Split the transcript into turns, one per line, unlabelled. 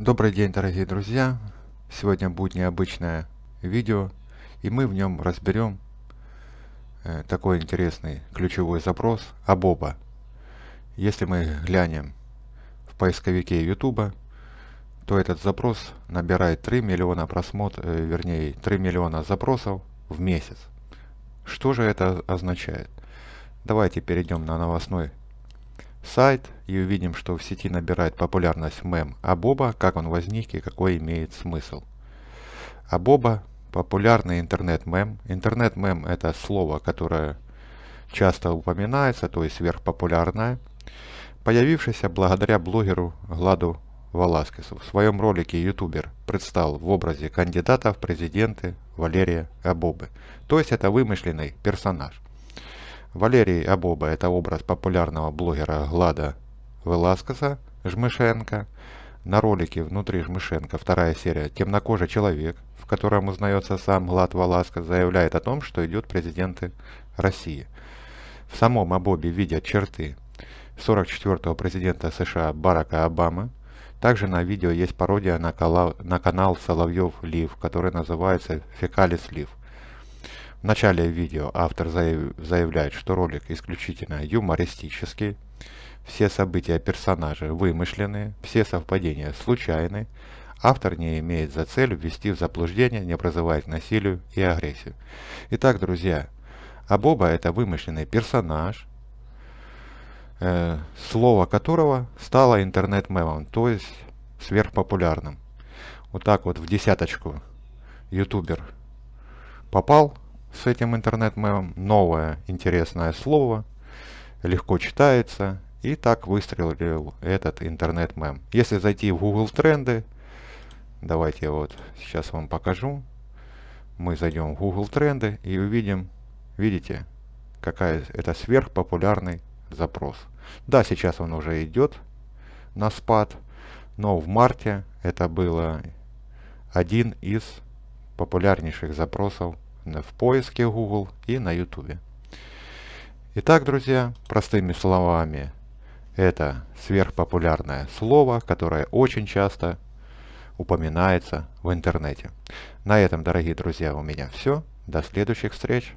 Добрый день, дорогие друзья! Сегодня будет необычное видео, и мы в нем разберем э, такой интересный ключевой запрос «Абоба». Если мы глянем в поисковике YouTube, то этот запрос набирает 3 миллиона просмотров, э, вернее 3 миллиона запросов в месяц. Что же это означает? Давайте перейдем на новостной сайт и увидим, что в сети набирает популярность мем Абоба, как он возник и какой имеет смысл. Абоба – популярный интернет-мем. Интернет-мем – это слово, которое часто упоминается, то есть сверхпопулярное, появившееся благодаря блогеру Гладу Валаскису. В своем ролике ютубер предстал в образе кандидата в президенты Валерия Абобы. То есть это вымышленный персонаж – Валерий Абоба – это образ популярного блогера Глада Веласкеса Жмышенко. На ролике «Внутри Жмышенко» вторая серия «Темнокожий человек», в котором узнается сам Глад Веласкес, заявляет о том, что идет президенты России. В самом Абобе видят черты 44-го президента США Барака Обамы. Также на видео есть пародия на, кала... на канал Соловьев Лив, который называется «Фекалис Лив». В начале видео автор заявляет, что ролик исключительно юмористический, все события персонажа вымышлены, все совпадения случайны, автор не имеет за цель ввести в заблуждение, не призывая к насилию и агрессию. Итак, друзья, Абоба это вымышленный персонаж, э, слово которого стало интернет-мемом, то есть сверхпопулярным. Вот так вот в десяточку ютубер попал, с этим интернет-мемом, новое интересное слово, легко читается, и так выстрелил этот интернет-мем. Если зайти в Google Тренды, давайте я вот сейчас вам покажу, мы зайдем в Google Тренды и увидим, видите, какая это сверхпопулярный запрос. Да, сейчас он уже идет на спад, но в марте это было один из популярнейших запросов в поиске Google и на YouTube. Итак, друзья, простыми словами, это сверхпопулярное слово, которое очень часто упоминается в интернете. На этом, дорогие друзья, у меня все. До следующих встреч.